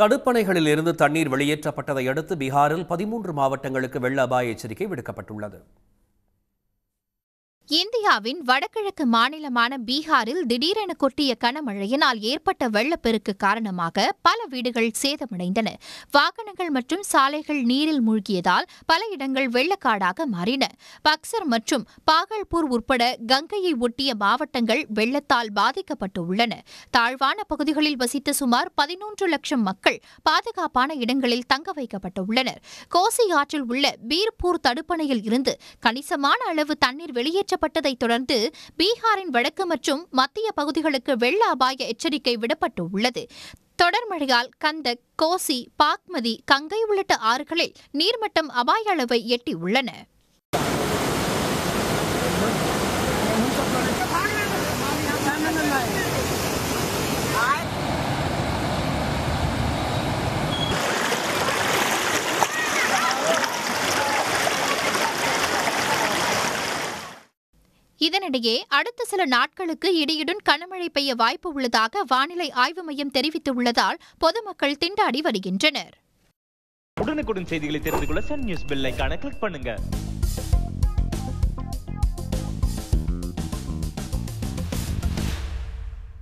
தடுப்பணைகளில் இருந்து தண்ணீர் வெளியேற்றப்பட்டதை அடுத்து பீகாரில் பதிமூன்று மாவட்டங்களுக்கு வெள்ள அபாய எச்சரிக்கை விடுக்கப்பட்டுள்ளது இந்தியாவின் வடகிழக்கு மாநிலமான பீகாரில் திடீரென கொட்டிய கனமழையினால் ஏற்பட்ட வெள்ளப்பெருக்கு காரணமாக பல வீடுகள் சேதமடைந்தன வாகனங்கள் மற்றும் சாலைகள் நீரில் மூழ்கியதால் பல இடங்கள் வெள்ளக்காடாக மாறின பக்சர் மற்றும் பாகல்பூர் உட்பட கங்கையை ஒட்டிய மாவட்டங்கள் வெள்ளத்தால் பாதிக்கப்பட்டுள்ளன தாழ்வான பகுதிகளில் வசித்த சுமார் பதினொன்று லட்சம் மக்கள் பாதுகாப்பான இடங்களில் தங்க வைக்கப்பட்டுள்ளனர் கோசி ஆற்றில் உள்ள பீர்பூர் தடுப்பணையில் இருந்து கணிசமான அளவு தண்ணீர் வெளியேற்ற மாற்றப்பட்டதைத் தொடர்ந்து பீகாரின் வடக்கு மற்றும் மத்திய பகுதிகளுக்கு வெள்ள அபாய எச்சரிக்கை விடப்பட்டுள்ளது தொடர் மழையால் கந்தக் கோசி பாக்மதி கங்கை உள்ளிட்ட ஆறுகளில் நீர்மட்டம் அபாய அளவை எட்டியுள்ளன இதனிடையே அடுத்த சில நாட்களுக்கு இடியுடன் கனமழை பெய்ய வாய்ப்பு உள்ளதாக வானிலை ஆய்வு மையம் தெரிவித்துள்ளதால் பொதுமக்கள் திண்டாடி வருகின்றனர் உடனுக்குடன் செய்திகளை தெரிந்து கொள்ள சன் நியூஸ் கிளிக் பண்ணுங்க